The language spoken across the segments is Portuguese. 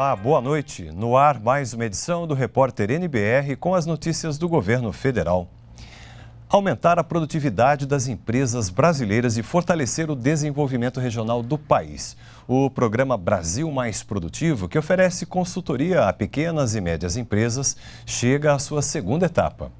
Olá, boa noite. No ar, mais uma edição do Repórter NBR com as notícias do governo federal. Aumentar a produtividade das empresas brasileiras e fortalecer o desenvolvimento regional do país. O programa Brasil Mais Produtivo, que oferece consultoria a pequenas e médias empresas, chega à sua segunda etapa.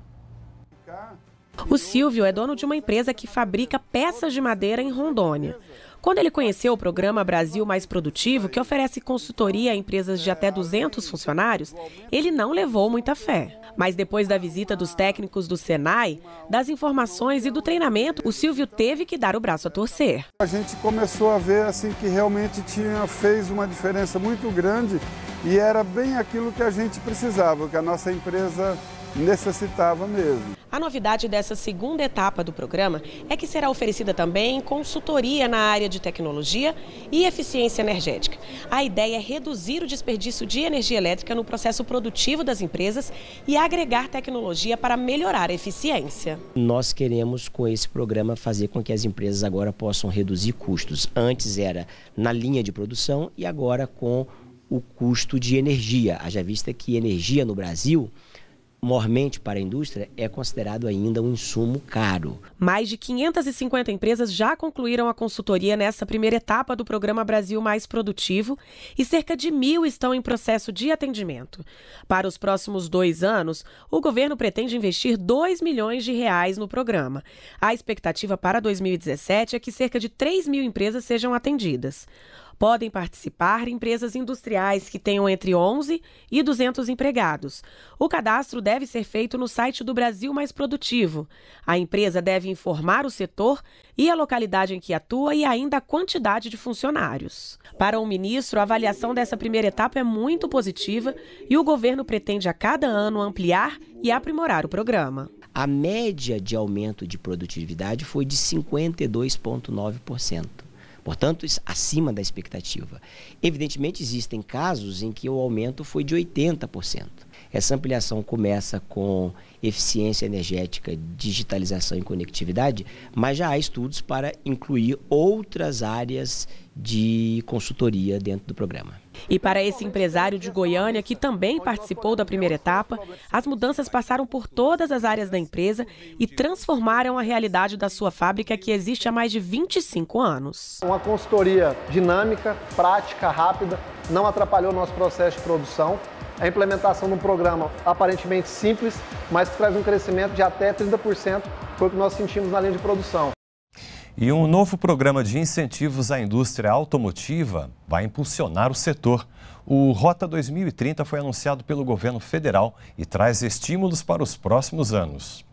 O Silvio é dono de uma empresa que fabrica peças de madeira em Rondônia. Quando ele conheceu o programa Brasil Mais Produtivo, que oferece consultoria a empresas de até 200 funcionários, ele não levou muita fé. Mas depois da visita dos técnicos do Senai, das informações e do treinamento, o Silvio teve que dar o braço a torcer. A gente começou a ver assim que realmente tinha fez uma diferença muito grande e era bem aquilo que a gente precisava, que a nossa empresa necessitava mesmo. A novidade dessa segunda etapa do programa é que será oferecida também consultoria na área de tecnologia e eficiência energética. A ideia é reduzir o desperdício de energia elétrica no processo produtivo das empresas e agregar tecnologia para melhorar a eficiência. Nós queremos, com esse programa, fazer com que as empresas agora possam reduzir custos. Antes era na linha de produção e agora com o custo de energia. Haja vista que energia no Brasil mormente para a indústria, é considerado ainda um insumo caro. Mais de 550 empresas já concluíram a consultoria nessa primeira etapa do programa Brasil Mais Produtivo e cerca de mil estão em processo de atendimento. Para os próximos dois anos, o governo pretende investir 2 milhões de reais no programa. A expectativa para 2017 é que cerca de 3 mil empresas sejam atendidas. Podem participar empresas industriais que tenham entre 11 e 200 empregados. O cadastro deve ser feito no site do Brasil Mais Produtivo. A empresa deve informar o setor e a localidade em que atua e ainda a quantidade de funcionários. Para o ministro, a avaliação dessa primeira etapa é muito positiva e o governo pretende a cada ano ampliar e aprimorar o programa. A média de aumento de produtividade foi de 52,9%. Portanto, acima da expectativa. Evidentemente, existem casos em que o aumento foi de 80%. Essa ampliação começa com eficiência energética, digitalização e conectividade, mas já há estudos para incluir outras áreas de consultoria dentro do programa. E para esse empresário de Goiânia, que também participou da primeira etapa, as mudanças passaram por todas as áreas da empresa e transformaram a realidade da sua fábrica, que existe há mais de 25 anos. Uma consultoria dinâmica, prática, rápida, não atrapalhou o nosso processo de produção. A implementação de um programa aparentemente simples, mas que traz um crescimento de até 30%, foi o que nós sentimos na linha de produção. E um novo programa de incentivos à indústria automotiva vai impulsionar o setor. O Rota 2030 foi anunciado pelo governo federal e traz estímulos para os próximos anos.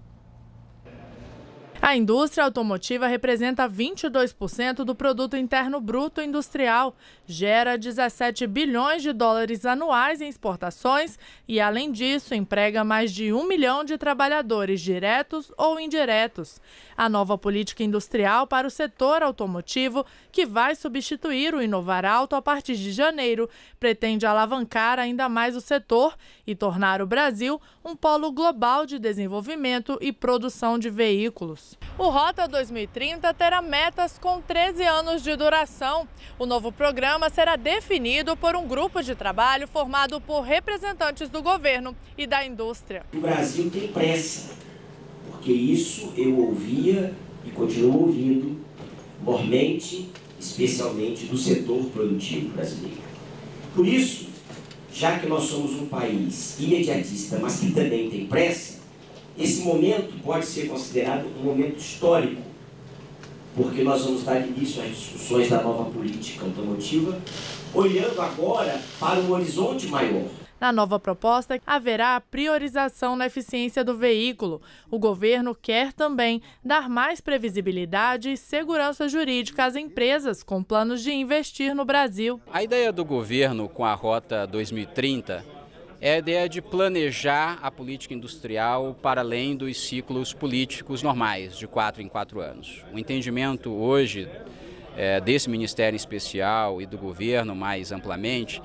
A indústria automotiva representa 22% do produto interno bruto industrial, gera 17 bilhões de dólares anuais em exportações e, além disso, emprega mais de um milhão de trabalhadores diretos ou indiretos. A nova política industrial para o setor automotivo, que vai substituir o Inovar Alto a partir de janeiro, pretende alavancar ainda mais o setor e tornar o Brasil um polo global de desenvolvimento e produção de veículos. O Rota 2030 terá metas com 13 anos de duração. O novo programa será definido por um grupo de trabalho formado por representantes do governo e da indústria. O Brasil tem pressa, porque isso eu ouvia e continuo ouvindo, mormente, especialmente do setor produtivo brasileiro. Por isso, já que nós somos um país imediatista, mas que também tem pressa, esse momento pode ser considerado um momento histórico, porque nós vamos dar início às discussões da nova política automotiva, olhando agora para um horizonte maior. Na nova proposta, haverá priorização na eficiência do veículo. O governo quer também dar mais previsibilidade e segurança jurídica às empresas com planos de investir no Brasil. A ideia do governo com a Rota 2030 é a ideia de planejar a política industrial para além dos ciclos políticos normais, de quatro em quatro anos. O entendimento hoje é, desse Ministério Especial e do governo mais amplamente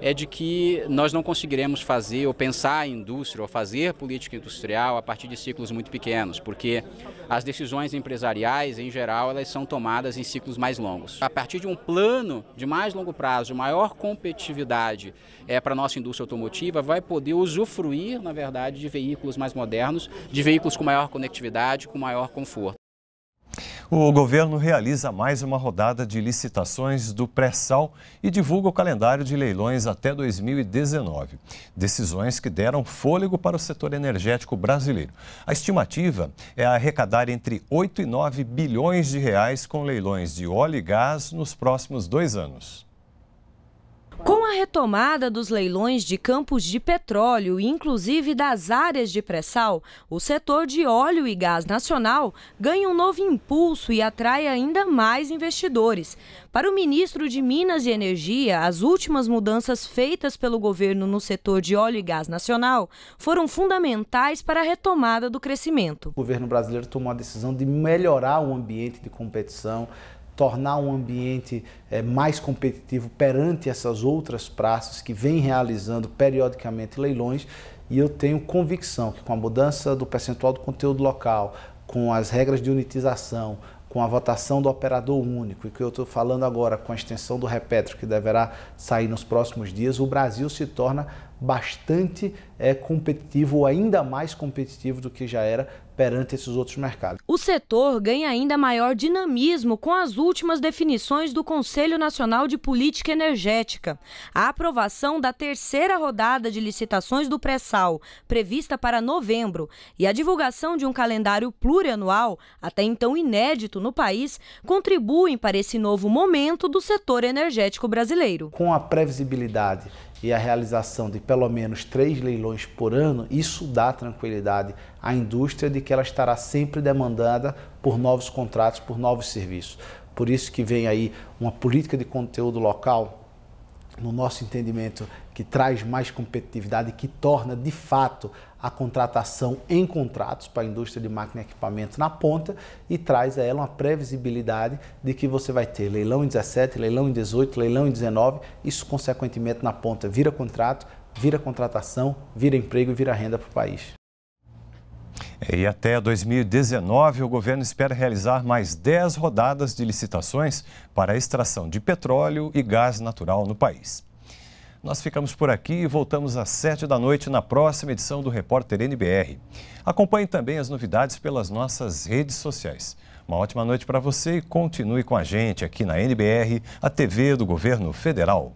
é de que nós não conseguiremos fazer ou pensar a indústria ou fazer política industrial a partir de ciclos muito pequenos, porque as decisões empresariais, em geral, elas são tomadas em ciclos mais longos. A partir de um plano de mais longo prazo, de maior competitividade é, para a nossa indústria automotiva, vai poder usufruir, na verdade, de veículos mais modernos, de veículos com maior conectividade, com maior conforto. O governo realiza mais uma rodada de licitações do pré-sal e divulga o calendário de leilões até 2019. Decisões que deram fôlego para o setor energético brasileiro. A estimativa é arrecadar entre 8 e 9 bilhões de reais com leilões de óleo e gás nos próximos dois anos. Com a retomada dos leilões de campos de petróleo, inclusive das áreas de pré-sal, o setor de óleo e gás nacional ganha um novo impulso e atrai ainda mais investidores. Para o ministro de Minas e Energia, as últimas mudanças feitas pelo governo no setor de óleo e gás nacional foram fundamentais para a retomada do crescimento. O governo brasileiro tomou a decisão de melhorar o ambiente de competição tornar um ambiente é, mais competitivo perante essas outras praças que vêm realizando periodicamente leilões. E eu tenho convicção que com a mudança do percentual do conteúdo local, com as regras de unitização, com a votação do operador único, e que eu estou falando agora com a extensão do Repetro, que deverá sair nos próximos dias, o Brasil se torna bastante é, competitivo ou ainda mais competitivo do que já era perante esses outros mercados. O setor ganha ainda maior dinamismo com as últimas definições do Conselho Nacional de Política Energética. A aprovação da terceira rodada de licitações do pré-sal, prevista para novembro, e a divulgação de um calendário plurianual, até então inédito no país, contribuem para esse novo momento do setor energético brasileiro. Com a previsibilidade e a realização de pelo menos três leilões por ano, isso dá tranquilidade à indústria de que ela estará sempre demandada por novos contratos, por novos serviços. Por isso que vem aí uma política de conteúdo local no nosso entendimento, que traz mais competitividade, que torna de fato a contratação em contratos para a indústria de máquina e equipamento na ponta e traz a ela uma previsibilidade de que você vai ter leilão em 17, leilão em 18, leilão em 19, isso consequentemente na ponta vira contrato, vira contratação, vira emprego e vira renda para o país. E até 2019, o governo espera realizar mais 10 rodadas de licitações para a extração de petróleo e gás natural no país. Nós ficamos por aqui e voltamos às 7 da noite na próxima edição do Repórter NBR. Acompanhe também as novidades pelas nossas redes sociais. Uma ótima noite para você e continue com a gente aqui na NBR, a TV do Governo Federal.